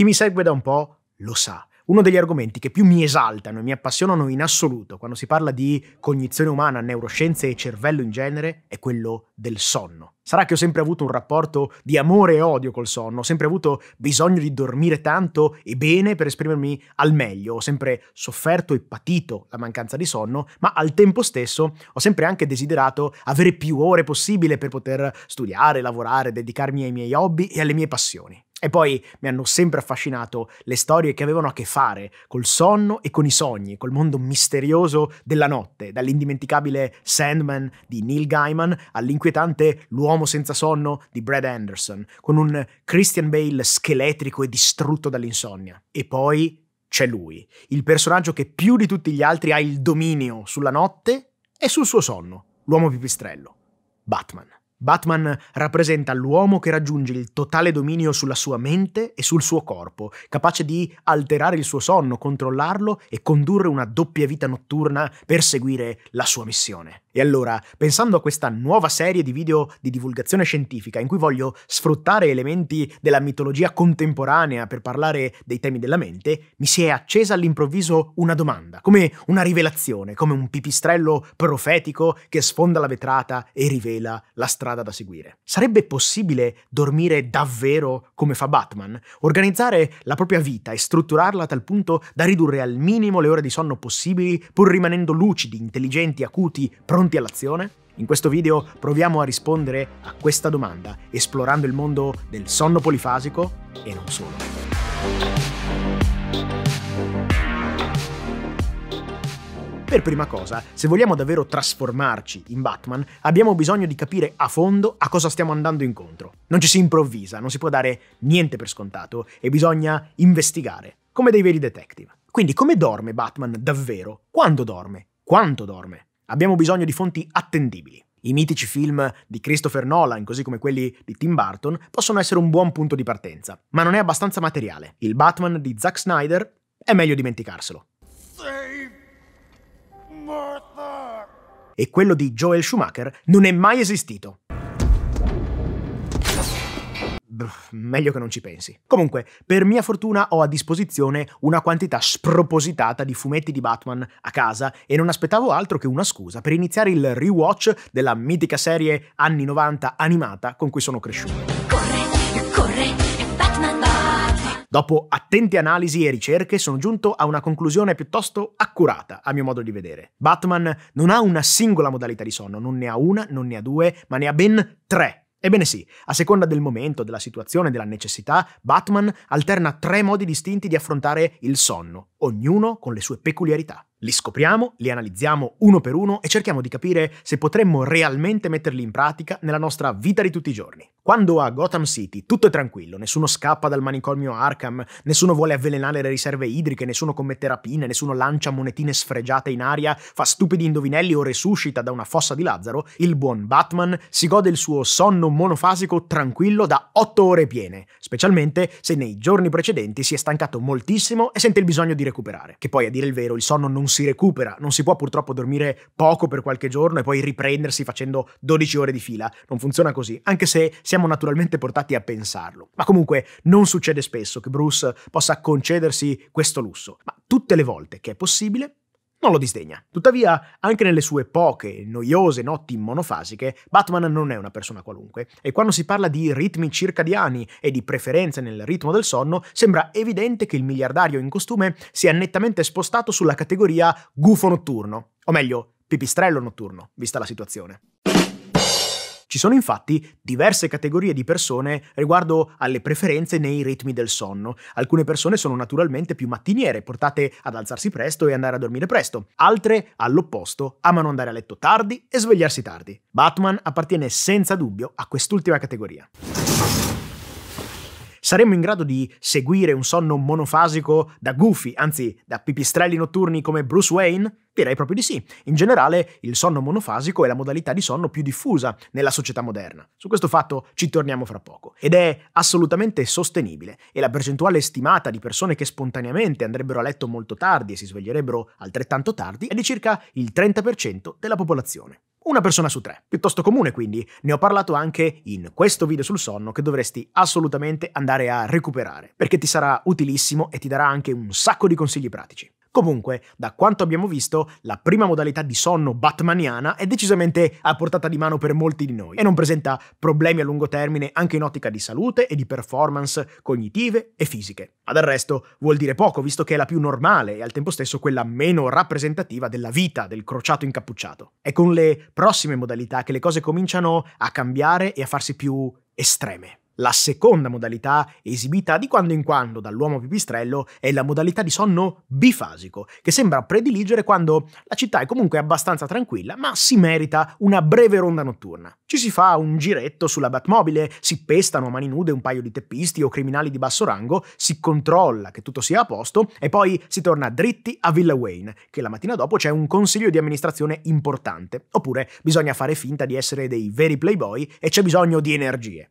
Chi mi segue da un po' lo sa. Uno degli argomenti che più mi esaltano e mi appassionano in assoluto quando si parla di cognizione umana, neuroscienze e cervello in genere è quello del sonno. Sarà che ho sempre avuto un rapporto di amore e odio col sonno, ho sempre avuto bisogno di dormire tanto e bene per esprimermi al meglio, ho sempre sofferto e patito la mancanza di sonno, ma al tempo stesso ho sempre anche desiderato avere più ore possibile per poter studiare, lavorare, dedicarmi ai miei hobby e alle mie passioni. E poi mi hanno sempre affascinato le storie che avevano a che fare col sonno e con i sogni, col mondo misterioso della notte, dall'indimenticabile Sandman di Neil Gaiman all'inquietante L'uomo senza sonno di Brad Anderson, con un Christian Bale scheletrico e distrutto dall'insonnia. E poi c'è lui, il personaggio che più di tutti gli altri ha il dominio sulla notte e sul suo sonno, l'uomo pipistrello, Batman. Batman rappresenta l'uomo che raggiunge il totale dominio sulla sua mente e sul suo corpo, capace di alterare il suo sonno, controllarlo e condurre una doppia vita notturna per seguire la sua missione. E allora, pensando a questa nuova serie di video di divulgazione scientifica in cui voglio sfruttare elementi della mitologia contemporanea per parlare dei temi della mente, mi si è accesa all'improvviso una domanda, come una rivelazione, come un pipistrello profetico che sfonda la vetrata e rivela la strada da seguire. Sarebbe possibile dormire davvero come fa Batman? Organizzare la propria vita e strutturarla a tal punto da ridurre al minimo le ore di sonno possibili pur rimanendo lucidi, intelligenti, acuti, produttivi? Pronti all'azione? In questo video proviamo a rispondere a questa domanda, esplorando il mondo del sonno polifasico e non solo. Per prima cosa, se vogliamo davvero trasformarci in Batman, abbiamo bisogno di capire a fondo a cosa stiamo andando incontro. Non ci si improvvisa, non si può dare niente per scontato e bisogna investigare, come dei veri detective. Quindi come dorme Batman davvero? Quando dorme? Quanto dorme? Abbiamo bisogno di fonti attendibili. I mitici film di Christopher Nolan, così come quelli di Tim Burton, possono essere un buon punto di partenza, ma non è abbastanza materiale. Il Batman di Zack Snyder è meglio dimenticarselo. E quello di Joel Schumacher non è mai esistito meglio che non ci pensi. Comunque, per mia fortuna ho a disposizione una quantità spropositata di fumetti di Batman a casa e non aspettavo altro che una scusa per iniziare il rewatch della mitica serie anni 90 animata con cui sono cresciuto. Corre, corre. Dopo attente analisi e ricerche sono giunto a una conclusione piuttosto accurata, a mio modo di vedere. Batman non ha una singola modalità di sonno, non ne ha una, non ne ha due, ma ne ha ben tre Ebbene sì, a seconda del momento, della situazione, della necessità, Batman alterna tre modi distinti di affrontare il sonno, ognuno con le sue peculiarità. Li scopriamo, li analizziamo uno per uno e cerchiamo di capire se potremmo realmente metterli in pratica nella nostra vita di tutti i giorni. Quando a Gotham City tutto è tranquillo, nessuno scappa dal manicomio Arkham, nessuno vuole avvelenare le riserve idriche, nessuno commette rapine, nessuno lancia monetine sfregiate in aria, fa stupidi indovinelli o resuscita da una fossa di Lazzaro, il buon Batman si gode il suo sonno monofasico tranquillo da 8 ore piene, specialmente se nei giorni precedenti si è stancato moltissimo e sente il bisogno di recuperare. Che poi a dire il vero il sonno non si recupera, non si può purtroppo dormire poco per qualche giorno e poi riprendersi facendo 12 ore di fila, non funziona così, anche se siamo siamo naturalmente portati a pensarlo. Ma comunque non succede spesso che Bruce possa concedersi questo lusso, ma tutte le volte che è possibile non lo disdegna. Tuttavia, anche nelle sue poche, noiose notti monofasiche, Batman non è una persona qualunque, e quando si parla di ritmi circadiani e di preferenze nel ritmo del sonno, sembra evidente che il miliardario in costume sia nettamente spostato sulla categoria gufo notturno, o meglio, pipistrello notturno, vista la situazione. Ci sono infatti diverse categorie di persone riguardo alle preferenze nei ritmi del sonno. Alcune persone sono naturalmente più mattiniere, portate ad alzarsi presto e andare a dormire presto. Altre, all'opposto, amano andare a letto tardi e svegliarsi tardi. Batman appartiene senza dubbio a quest'ultima categoria. Saremmo in grado di seguire un sonno monofasico da goofy, anzi da pipistrelli notturni come Bruce Wayne? Direi proprio di sì. In generale, il sonno monofasico è la modalità di sonno più diffusa nella società moderna. Su questo fatto ci torniamo fra poco. Ed è assolutamente sostenibile e la percentuale stimata di persone che spontaneamente andrebbero a letto molto tardi e si sveglierebbero altrettanto tardi è di circa il 30% della popolazione. Una persona su tre, piuttosto comune quindi, ne ho parlato anche in questo video sul sonno che dovresti assolutamente andare a recuperare, perché ti sarà utilissimo e ti darà anche un sacco di consigli pratici. Comunque, da quanto abbiamo visto, la prima modalità di sonno batmaniana è decisamente a portata di mano per molti di noi e non presenta problemi a lungo termine anche in ottica di salute e di performance cognitive e fisiche. Ma del resto vuol dire poco, visto che è la più normale e al tempo stesso quella meno rappresentativa della vita del crociato incappucciato. È con le prossime modalità che le cose cominciano a cambiare e a farsi più estreme. La seconda modalità esibita di quando in quando dall'uomo pipistrello è la modalità di sonno bifasico, che sembra prediligere quando la città è comunque abbastanza tranquilla, ma si merita una breve ronda notturna. Ci si fa un giretto sulla Batmobile, si pestano a mani nude un paio di teppisti o criminali di basso rango, si controlla che tutto sia a posto e poi si torna dritti a Villa Wayne, che la mattina dopo c'è un consiglio di amministrazione importante, oppure bisogna fare finta di essere dei veri playboy e c'è bisogno di energie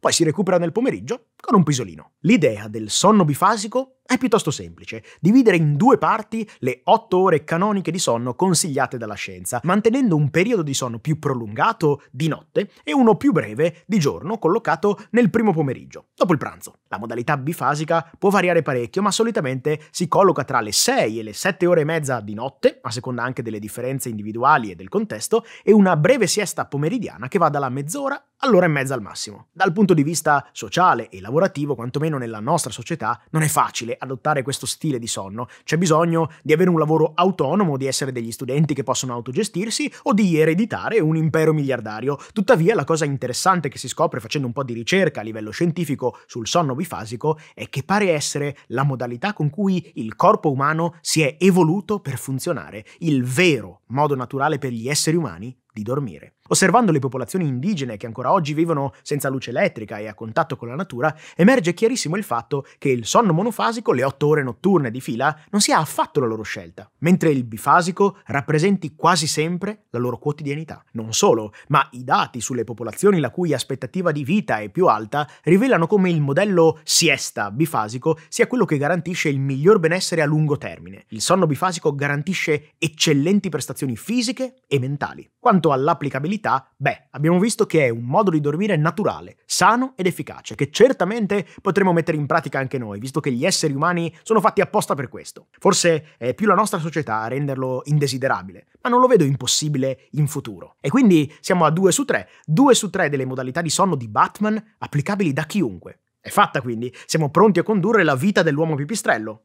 poi si recupera nel pomeriggio con un pisolino. L'idea del sonno bifasico è piuttosto semplice, dividere in due parti le otto ore canoniche di sonno consigliate dalla scienza, mantenendo un periodo di sonno più prolungato di notte e uno più breve di giorno collocato nel primo pomeriggio, dopo il pranzo. La modalità bifasica può variare parecchio, ma solitamente si colloca tra le 6 e le 7 ore e mezza di notte, a seconda anche delle differenze individuali e del contesto, e una breve siesta pomeridiana che va dalla mezz'ora all'ora e mezza al massimo. Dal punto di vista sociale e lavorativo, lavorativo, quantomeno nella nostra società, non è facile adottare questo stile di sonno. C'è bisogno di avere un lavoro autonomo, di essere degli studenti che possono autogestirsi o di ereditare un impero miliardario. Tuttavia la cosa interessante che si scopre facendo un po' di ricerca a livello scientifico sul sonno bifasico è che pare essere la modalità con cui il corpo umano si è evoluto per funzionare, il vero modo naturale per gli esseri umani di dormire. Osservando le popolazioni indigene che ancora oggi vivono senza luce elettrica e a contatto con la natura, emerge chiarissimo il fatto che il sonno monofasico, le otto ore notturne di fila, non sia affatto la loro scelta, mentre il bifasico rappresenti quasi sempre la loro quotidianità. Non solo, ma i dati sulle popolazioni la cui aspettativa di vita è più alta rivelano come il modello siesta bifasico sia quello che garantisce il miglior benessere a lungo termine. Il sonno bifasico garantisce eccellenti prestazioni fisiche e mentali. Quanto riguardo all'applicabilità, beh, abbiamo visto che è un modo di dormire naturale, sano ed efficace, che certamente potremo mettere in pratica anche noi, visto che gli esseri umani sono fatti apposta per questo. Forse è più la nostra società a renderlo indesiderabile, ma non lo vedo impossibile in futuro. E quindi siamo a 2 su 3, 2 su 3 delle modalità di sonno di Batman applicabili da chiunque. È fatta quindi, siamo pronti a condurre la vita dell'uomo pipistrello,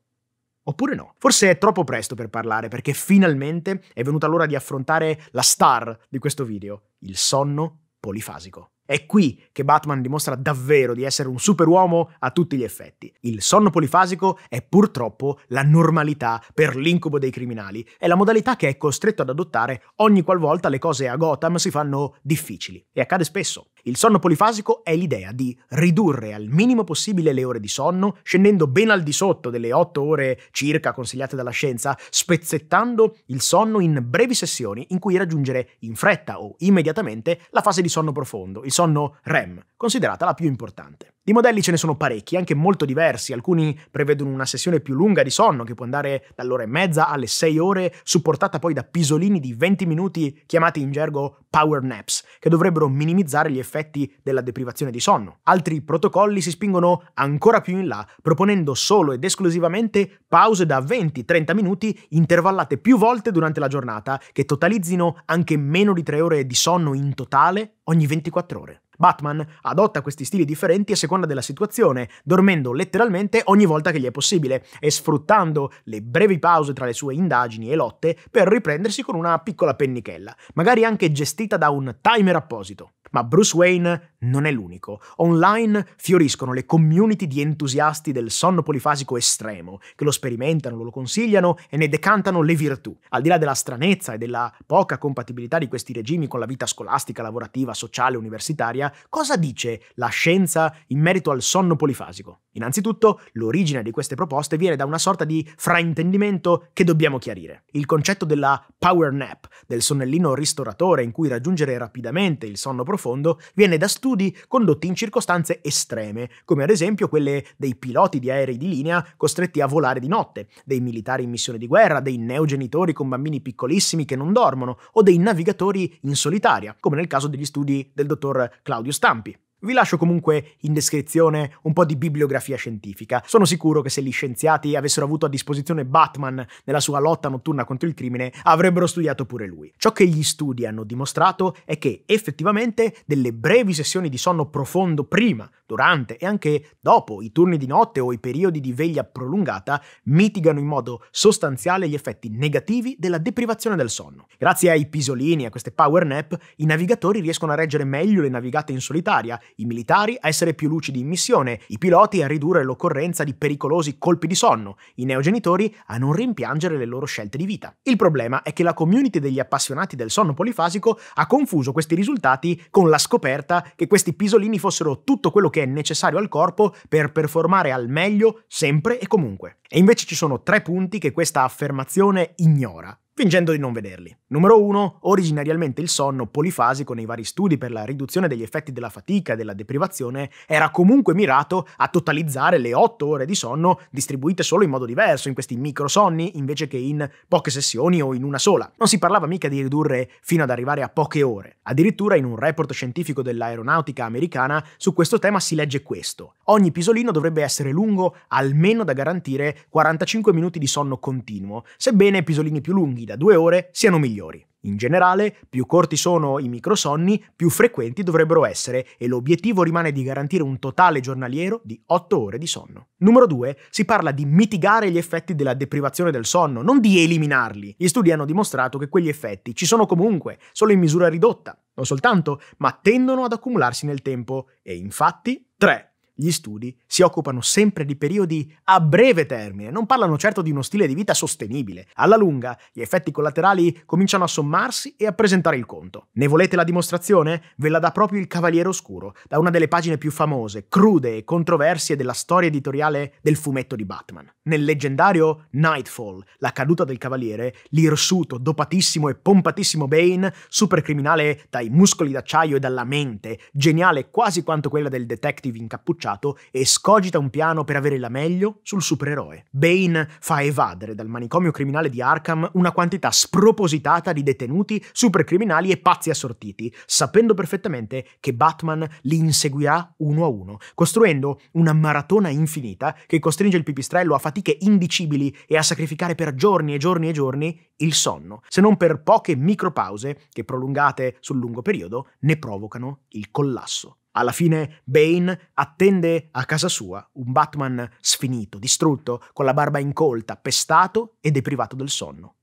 Oppure no? Forse è troppo presto per parlare perché finalmente è venuta l'ora di affrontare la star di questo video, il sonno polifasico. È qui che Batman dimostra davvero di essere un superuomo a tutti gli effetti. Il sonno polifasico è purtroppo la normalità per l'incubo dei criminali, è la modalità che è costretto ad adottare ogni qualvolta le cose a Gotham si fanno difficili. E accade spesso. Il sonno polifasico è l'idea di ridurre al minimo possibile le ore di sonno, scendendo ben al di sotto delle 8 ore circa consigliate dalla scienza, spezzettando il sonno in brevi sessioni in cui raggiungere in fretta o immediatamente la fase di sonno profondo, il sonno REM, considerata la più importante. Di modelli ce ne sono parecchi, anche molto diversi, alcuni prevedono una sessione più lunga di sonno che può andare dall'ora e mezza alle 6 ore, supportata poi da pisolini di 20 minuti chiamati in gergo power naps, che dovrebbero minimizzare gli effetti effetti della deprivazione di sonno. Altri protocolli si spingono ancora più in là, proponendo solo ed esclusivamente pause da 20-30 minuti intervallate più volte durante la giornata, che totalizzino anche meno di 3 ore di sonno in totale ogni 24 ore. Batman adotta questi stili differenti a seconda della situazione, dormendo letteralmente ogni volta che gli è possibile e sfruttando le brevi pause tra le sue indagini e lotte per riprendersi con una piccola pennichella, magari anche gestita da un timer apposito. Ma Bruce Wayne non è l'unico. Online fioriscono le community di entusiasti del sonno polifasico estremo, che lo sperimentano, lo consigliano e ne decantano le virtù. Al di là della stranezza e della poca compatibilità di questi regimi con la vita scolastica, lavorativa, sociale, universitaria, cosa dice la scienza in merito al sonno polifasico? Innanzitutto, l'origine di queste proposte viene da una sorta di fraintendimento che dobbiamo chiarire. Il concetto della power nap, del sonnellino ristoratore in cui raggiungere rapidamente il sonno profondo, profondo viene da studi condotti in circostanze estreme, come ad esempio quelle dei piloti di aerei di linea costretti a volare di notte, dei militari in missione di guerra, dei neogenitori con bambini piccolissimi che non dormono o dei navigatori in solitaria, come nel caso degli studi del dottor Claudio Stampi. Vi lascio comunque in descrizione un po' di bibliografia scientifica. Sono sicuro che se gli scienziati avessero avuto a disposizione Batman nella sua lotta notturna contro il crimine, avrebbero studiato pure lui. Ciò che gli studi hanno dimostrato è che effettivamente delle brevi sessioni di sonno profondo prima, durante e anche dopo i turni di notte o i periodi di veglia prolungata mitigano in modo sostanziale gli effetti negativi della deprivazione del sonno. Grazie ai pisolini e a queste power nap, i navigatori riescono a reggere meglio le navigate in solitaria i militari a essere più lucidi in missione, i piloti a ridurre l'occorrenza di pericolosi colpi di sonno, i neogenitori a non rimpiangere le loro scelte di vita. Il problema è che la community degli appassionati del sonno polifasico ha confuso questi risultati con la scoperta che questi pisolini fossero tutto quello che è necessario al corpo per performare al meglio sempre e comunque. E invece ci sono tre punti che questa affermazione ignora fingendo di non vederli. Numero 1. Originariamente il sonno polifasico nei vari studi per la riduzione degli effetti della fatica e della deprivazione era comunque mirato a totalizzare le 8 ore di sonno distribuite solo in modo diverso, in questi microsonni invece che in poche sessioni o in una sola. Non si parlava mica di ridurre fino ad arrivare a poche ore. Addirittura in un report scientifico dell'aeronautica americana su questo tema si legge questo. Ogni pisolino dovrebbe essere lungo almeno da garantire 45 minuti di sonno continuo, sebbene pisolini più lunghi dormiti da due ore siano migliori. In generale, più corti sono i microsonni, più frequenti dovrebbero essere e l'obiettivo rimane di garantire un totale giornaliero di 8 ore di sonno. Numero 2. Si parla di mitigare gli effetti della deprivazione del sonno, non di eliminarli. Gli studi hanno dimostrato che quegli effetti ci sono comunque, solo in misura ridotta. Non soltanto, ma tendono ad accumularsi nel tempo. E infatti, 3. Gli studi si occupano sempre di periodi a breve termine, non parlano certo di uno stile di vita sostenibile. Alla lunga, gli effetti collaterali cominciano a sommarsi e a presentare il conto. Ne volete la dimostrazione? Ve la dà proprio il Cavaliere Oscuro, da una delle pagine più famose, crude e controversie della storia editoriale del fumetto di Batman. Nel leggendario Nightfall, la caduta del Cavaliere, l'irsuto, dopatissimo e pompatissimo Bane, supercriminale dai muscoli d'acciaio e dalla mente, geniale quasi quanto quella del detective incappucciato, schiacciato e scogita un piano per avere la meglio sul supereroe. Bane fa evadere dal manicomio criminale di Arkham una quantità spropositata di detenuti, supercriminali e pazzi assortiti, sapendo perfettamente che Batman li inseguirà uno a uno, costruendo una maratona infinita che costringe il pipistrello a fatiche indicibili e a sacrificare per giorni e giorni e giorni il sonno, se non per poche micropause che prolungate sul lungo periodo ne provocano il collasso. Alla fine Bane attende a casa sua un Batman sfinito, distrutto, con la barba incolta, pestato e deprivato del sonno.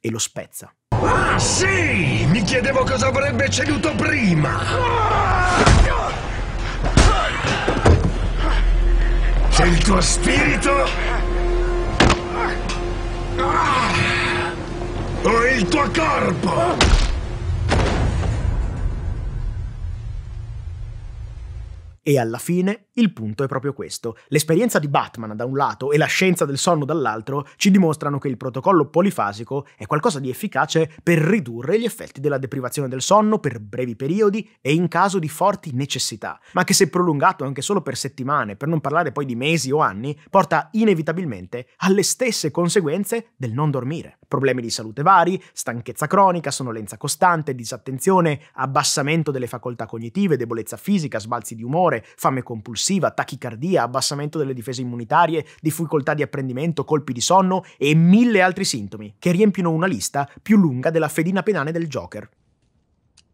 E lo spezza. Ah sì! Mi chiedevo cosa avrebbe ceduto prima! Se il tuo spirito? Ah! O il tuo corpo? E alla fine il punto è proprio questo. L'esperienza di Batman da un lato e la scienza del sonno dall'altro ci dimostrano che il protocollo polifasico è qualcosa di efficace per ridurre gli effetti della deprivazione del sonno per brevi periodi e in caso di forti necessità, ma che se prolungato anche solo per settimane, per non parlare poi di mesi o anni, porta inevitabilmente alle stesse conseguenze del non dormire. Problemi di salute vari, stanchezza cronica, sonnolenza costante, disattenzione, abbassamento delle facoltà cognitive, debolezza fisica, sbalzi di umore, fame compulsiva, tachicardia, abbassamento delle difese immunitarie, difficoltà di apprendimento, colpi di sonno e mille altri sintomi, che riempiono una lista più lunga della fedina penale del Joker.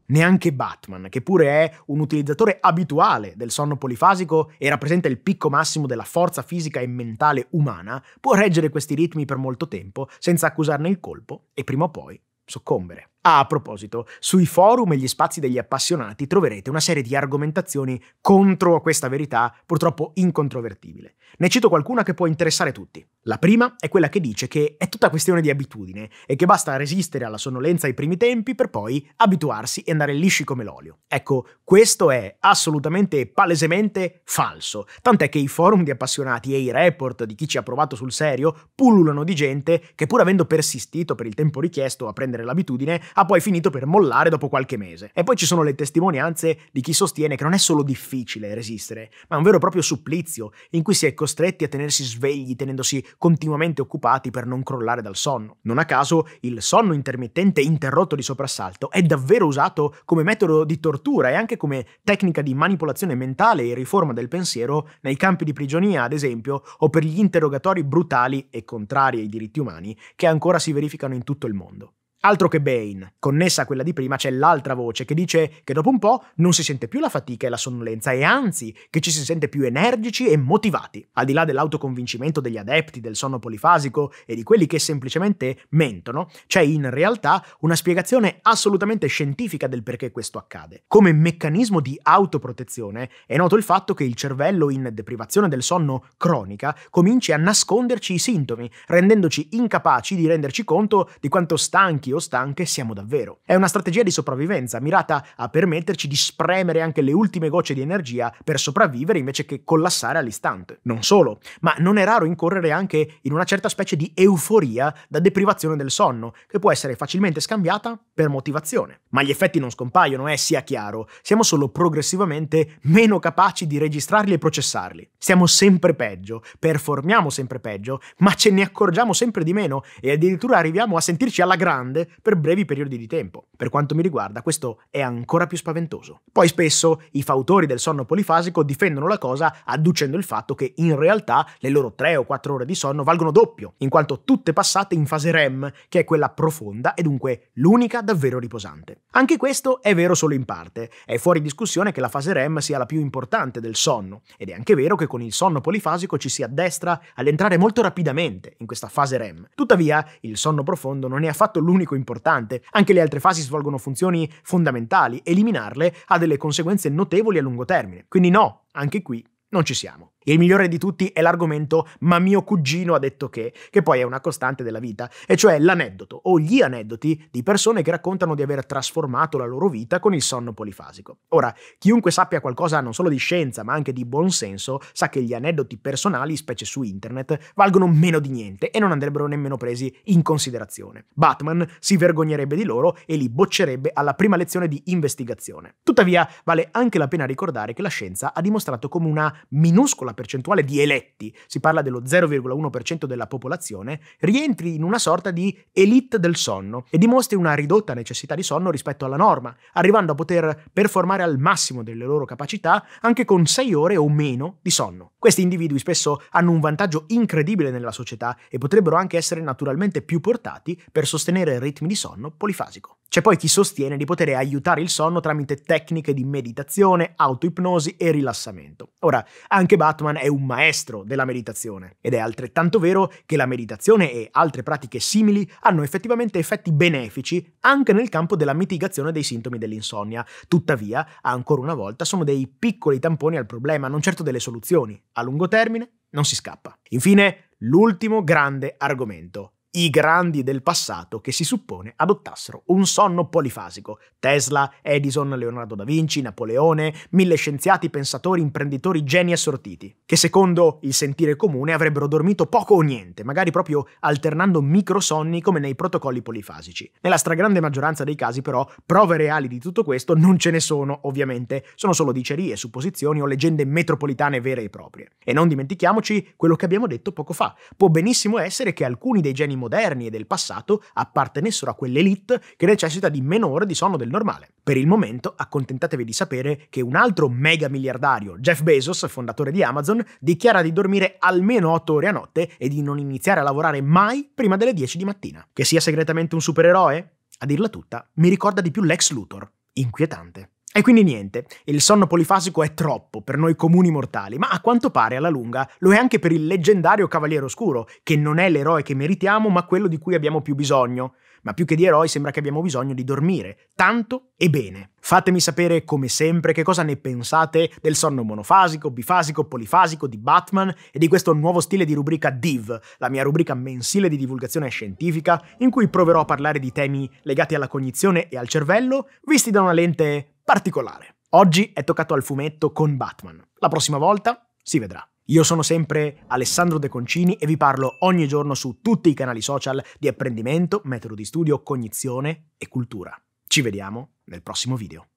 Neanche Batman, che pure è un utilizzatore abituale del sonno polifasico e rappresenta il picco massimo della forza fisica e mentale umana, può reggere questi ritmi per molto tempo senza accusarne il colpo e prima o poi soccombere a proposito, sui forum e gli spazi degli appassionati troverete una serie di argomentazioni contro questa verità purtroppo incontrovertibile. Ne cito qualcuna che può interessare tutti. La prima è quella che dice che è tutta questione di abitudine e che basta resistere alla sonnolenza ai primi tempi per poi abituarsi e andare lisci come l'olio. Ecco, questo è assolutamente e palesemente falso, tant'è che i forum di appassionati e i report di chi ci ha provato sul serio pullulano di gente che pur avendo persistito per il tempo richiesto a prendere l'abitudine, ha poi finito per mollare dopo qualche mese. E poi ci sono le testimonianze di chi sostiene che non è solo difficile resistere, ma è un vero e proprio supplizio in cui si è costretti a tenersi svegli tenendosi continuamente occupati per non crollare dal sonno. Non a caso il sonno intermittente interrotto di soprassalto è davvero usato come metodo di tortura e anche come tecnica di manipolazione mentale e riforma del pensiero nei campi di prigionia, ad esempio, o per gli interrogatori brutali e contrari ai diritti umani che ancora si verificano in tutto il mondo. Altro che Bane, connessa a quella di prima c'è l'altra voce che dice che dopo un po' non si sente più la fatica e la sonnolenza e anzi che ci si sente più energici e motivati, al di là dell'autoconvincimento degli adepti del sonno polifasico e di quelli che semplicemente mentono, c'è in realtà una spiegazione assolutamente scientifica del perché questo accade. Come meccanismo di autoprotezione è noto il fatto che il cervello in deprivazione del sonno cronica cominci a nasconderci i sintomi, rendendoci incapaci di renderci conto di quanto stanchi io stanche siamo davvero. È una strategia di sopravvivenza mirata a permetterci di spremere anche le ultime gocce di energia per sopravvivere invece che collassare all'istante. Non solo, ma non è raro incorrere anche in una certa specie di euforia da deprivazione del sonno, che può essere facilmente scambiata per motivazione. Ma gli effetti non scompaiono, eh, sia chiaro, siamo solo progressivamente meno capaci di registrarli e processarli. Siamo sempre peggio, performiamo sempre peggio, ma ce ne accorgiamo sempre di meno e addirittura arriviamo a sentirci alla grande per brevi periodi di tempo. Per quanto mi riguarda, questo è ancora più spaventoso. Poi spesso i fautori del sonno polifasico difendono la cosa adducendo il fatto che in realtà le loro 3 o 4 ore di sonno valgono doppio, in quanto tutte passate in fase REM, che è quella profonda e dunque l'unica davvero riposante. Anche questo è vero solo in parte. È fuori discussione che la fase REM sia la più importante del sonno, ed è anche vero che con il sonno polifasico ci si addestra all'entrare molto rapidamente in questa fase REM. Tuttavia, il sonno profondo non è affatto l'unico economico importante, anche le altre fasi svolgono funzioni fondamentali, eliminarle ha delle conseguenze notevoli a lungo termine. Quindi no, anche qui non ci siamo. Il migliore di tutti è l'argomento ma mio cugino ha detto che, che poi è una costante della vita, e cioè l'aneddoto o gli aneddoti di persone che raccontano di aver trasformato la loro vita con il sonno polifasico. Ora, chiunque sappia qualcosa non solo di scienza ma anche di buonsenso sa che gli aneddoti personali, specie su internet, valgono meno di niente e non andrebbero nemmeno presi in considerazione. Batman si vergognerebbe di loro e li boccerebbe alla prima lezione di investigazione. Tuttavia, vale anche la pena ricordare che la scienza ha dimostrato come una minuscola percentuale di eletti, si parla dello 0,1% della popolazione, rientri in una sorta di elite del sonno e dimostri una ridotta necessità di sonno rispetto alla norma, arrivando a poter performare al massimo delle loro capacità anche con 6 ore o meno di sonno. Questi individui spesso hanno un vantaggio incredibile nella società e potrebbero anche essere naturalmente più portati per sostenere ritmi di sonno polifasico. C'è poi chi sostiene di poter aiutare il sonno tramite tecniche di meditazione, autoipnosi e rilassamento. Ora, anche Batman è un maestro della meditazione ed è altrettanto vero che la meditazione e altre pratiche simili hanno effettivamente effetti benefici anche nel campo della mitigazione dei sintomi dell'insonnia. Tuttavia, ancora una volta, sono dei piccoli tamponi al problema, non certo delle soluzioni. A lungo termine non si scappa. Infine, l'ultimo grande argomento, i grandi del passato che si suppone adottassero un sonno polifasico. Tesla, Edison, Leonardo da Vinci, Napoleone, mille scienziati, pensatori, imprenditori, geni assortiti, che secondo il sentire comune avrebbero dormito poco o niente, magari proprio alternando microsonni come nei protocolli polifasici. Nella stragrande maggioranza dei casi però prove reali di tutto questo non ce ne sono, ovviamente, sono solo dicerie, supposizioni o leggende metropolitane vere e proprie. E non dimentichiamoci quello che abbiamo detto poco fa, può benissimo essere che alcuni dei geni moderni e del passato appartenessero a quell'elite che necessita di meno ore di sonno del normale. Per il momento accontentatevi di sapere che un altro mega miliardario, Jeff Bezos, fondatore di Amazon, dichiara di dormire almeno 8 ore a notte e di non iniziare a lavorare mai prima delle 10 di mattina. Che sia segretamente un supereroe? A dirla tutta, mi ricorda di più Lex Luthor. Inquietante. E quindi niente, il sonno polifasico è troppo per noi comuni mortali, ma a quanto pare alla lunga lo è anche per il leggendario Cavaliere Oscuro, che non è l'eroe che meritiamo, ma quello di cui abbiamo più bisogno. Ma più che di eroi sembra che abbiamo bisogno di dormire, tanto e bene. Fatemi sapere, come sempre, che cosa ne pensate del sonno monofasico, bifasico, polifasico di Batman e di questo nuovo stile di rubrica Div, la mia rubrica mensile di divulgazione scientifica, in cui proverò a parlare di temi legati alla cognizione e al cervello, visti da una lente particolare. Oggi è toccato al fumetto con Batman. La prossima volta si vedrà. Io sono sempre Alessandro De Concini e vi parlo ogni giorno su tutti i canali social di apprendimento, metodo di studio, cognizione e cultura. Ci vediamo nel prossimo video.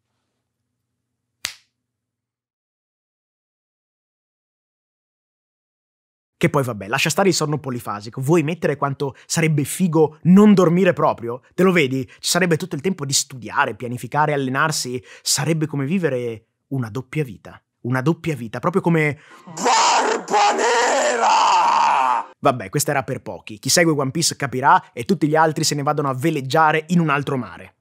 Che poi vabbè, lascia stare il sonno polifasico. Vuoi mettere quanto sarebbe figo non dormire proprio? Te lo vedi? Ci sarebbe tutto il tempo di studiare, pianificare, allenarsi. Sarebbe come vivere una doppia vita. Una doppia vita, proprio come... Barba nera! Vabbè, questa era per pochi. Chi segue One Piece capirà e tutti gli altri se ne vadano a veleggiare in un altro mare.